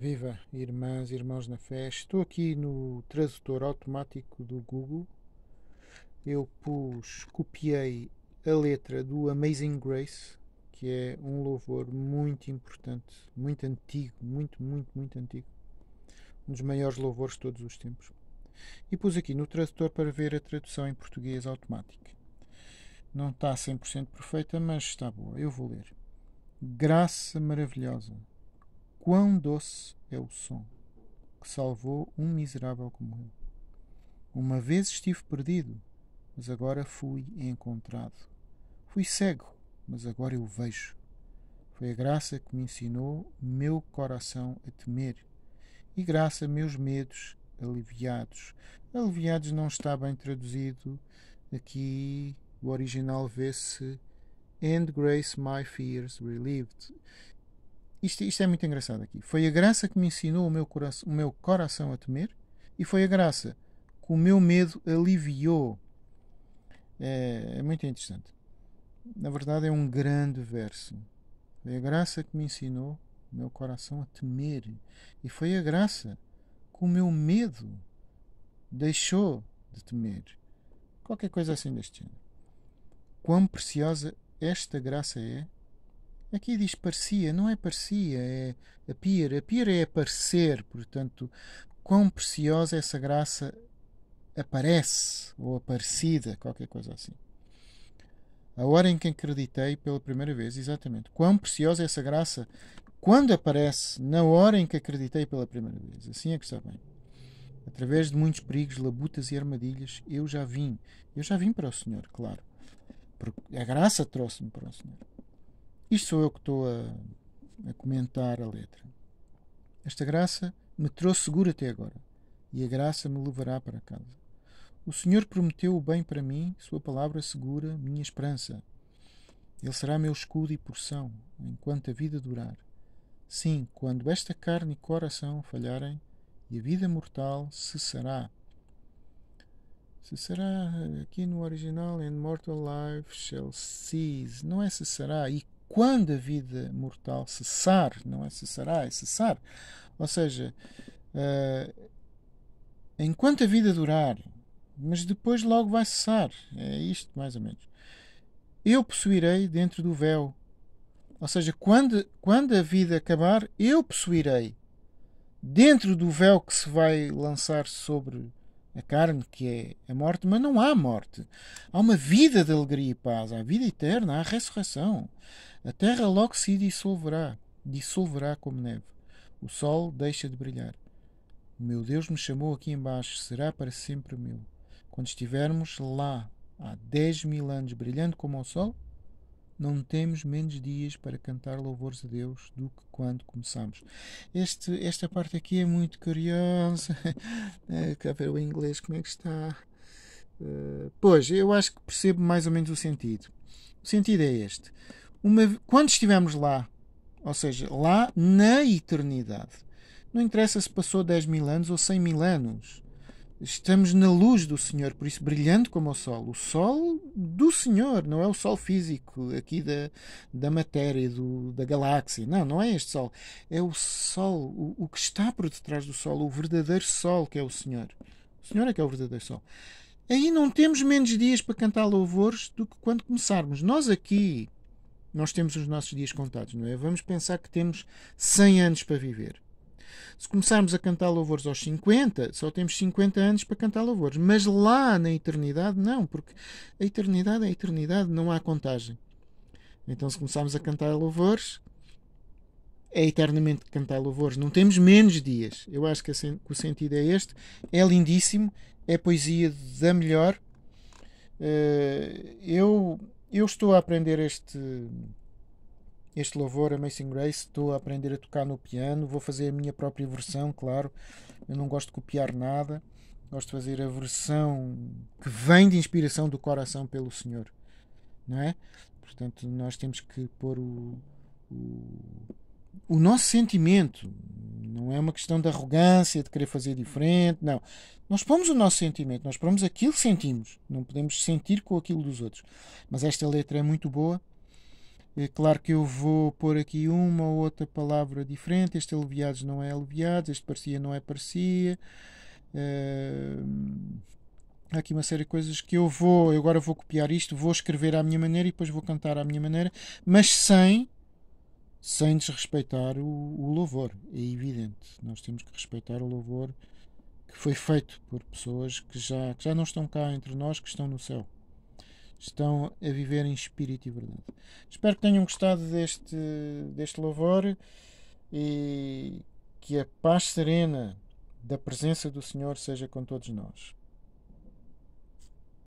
Viva, irmãs, e irmãos na fé. Estou aqui no tradutor automático do Google. Eu pus, copiei a letra do Amazing Grace, que é um louvor muito importante, muito antigo, muito, muito, muito antigo. Um dos maiores louvores de todos os tempos. E pus aqui no tradutor para ver a tradução em português automática. Não está 100% perfeita, mas está boa. Eu vou ler. Graça maravilhosa Quão doce é o som que salvou um miserável como eu. Uma vez estive perdido, mas agora fui encontrado. Fui cego, mas agora eu vejo. Foi a graça que me ensinou meu coração a temer, e graça meus medos aliviados. Aliviados não está bem traduzido. Aqui o original vê-se And grace my fears relieved. Isto, isto é muito engraçado aqui. Foi a graça que me ensinou o meu, coração, o meu coração a temer e foi a graça que o meu medo aliviou. É, é muito interessante. Na verdade, é um grande verso. Foi a graça que me ensinou o meu coração a temer e foi a graça que o meu medo deixou de temer. Qualquer coisa assim deste género. Quão preciosa esta graça é Aqui diz parecia, não é parecia, é appear. Appear é aparecer, portanto, quão preciosa essa graça aparece ou aparecida, qualquer coisa assim. A hora em que acreditei pela primeira vez, exatamente. Quão preciosa é essa graça quando aparece, na hora em que acreditei pela primeira vez. Assim é que está bem. Através de muitos perigos, labutas e armadilhas, eu já vim. Eu já vim para o Senhor, claro. Porque a graça trouxe-me para o Senhor. Isto sou eu que estou a, a comentar a letra. Esta graça me trouxe seguro até agora, e a graça me levará para casa. O Senhor prometeu o bem para mim, Sua palavra segura, minha esperança. Ele será meu escudo e porção, enquanto a vida durar. Sim, quando esta carne e coração falharem, e a vida mortal cessará. Cessará, aqui no original, and mortal life shall cease. Não é cessará, e quando a vida mortal cessar, não é cessará, é cessar. Ou seja, uh, enquanto a vida durar, mas depois logo vai cessar. É isto, mais ou menos. Eu possuirei dentro do véu. Ou seja, quando, quando a vida acabar, eu possuirei dentro do véu que se vai lançar sobre a carne que é a morte, mas não há morte. Há uma vida de alegria e paz, há vida eterna, há a ressurreição. A terra logo se dissolverá, dissolverá como neve. O sol deixa de brilhar. O meu Deus me chamou aqui embaixo, será para sempre meu. Quando estivermos lá há dez mil anos, brilhando como o sol, não temos menos dias para cantar louvores a Deus do que quando começamos. Este, esta parte aqui é muito curiosa. É, Quer ver o inglês como é que está? Uh, pois, eu acho que percebo mais ou menos o sentido. O sentido é este. Uma, quando estivermos lá, ou seja, lá na eternidade, não interessa se passou 10 mil anos ou 100 mil anos. Estamos na luz do Senhor, por isso brilhante como o sol. O sol do Senhor, não é o sol físico aqui da, da matéria, do, da galáxia. Não, não é este sol. É o sol, o, o que está por detrás do sol, o verdadeiro sol que é o Senhor. O Senhor é que é o verdadeiro sol. Aí não temos menos dias para cantar louvores do que quando começarmos. Nós aqui, nós temos os nossos dias contados, não é? Vamos pensar que temos 100 anos para viver. Se começarmos a cantar louvores aos 50, só temos 50 anos para cantar louvores. Mas lá na eternidade, não, porque a eternidade é a eternidade, não há contagem. Então, se começarmos a cantar louvores, é eternamente cantar louvores. Não temos menos dias. Eu acho que, o sentido é este. É lindíssimo, é poesia da melhor. Eh, eu, eu estou a aprender este este louvor, Amazing Grace. Estou a aprender a tocar no piano, vou fazer a minha própria versão, claro. Eu não gosto de copiar nada, gosto de fazer a versão que vem de inspiração do coração pelo Senhor, não é? Portanto, nós temos que pôr o, o, o nosso sentimento. Não é uma questão de arrogância, de querer fazer diferente, não. Nós pomos o nosso sentimento, nós pomos aquilo que sentimos. Não podemos sentir com aquilo dos outros. Mas esta letra é muito boa é claro que eu vou pôr aqui uma ou outra palavra diferente. Este aliviados não é aliviados, este parecia não é parecia. Uh, há aqui uma série de coisas que eu vou, eu agora vou copiar isto, vou escrever à minha maneira e depois vou cantar à minha maneira, mas sem sem desrespeitar o, o louvor. É evidente, nós temos que respeitar o louvor que foi feito por pessoas que já, que já não estão cá entre nós, que estão no céu estão a viver em espírito e verdade. Espero que tenham gostado deste, deste louvor e que a paz serena da presença do Senhor seja com todos nós.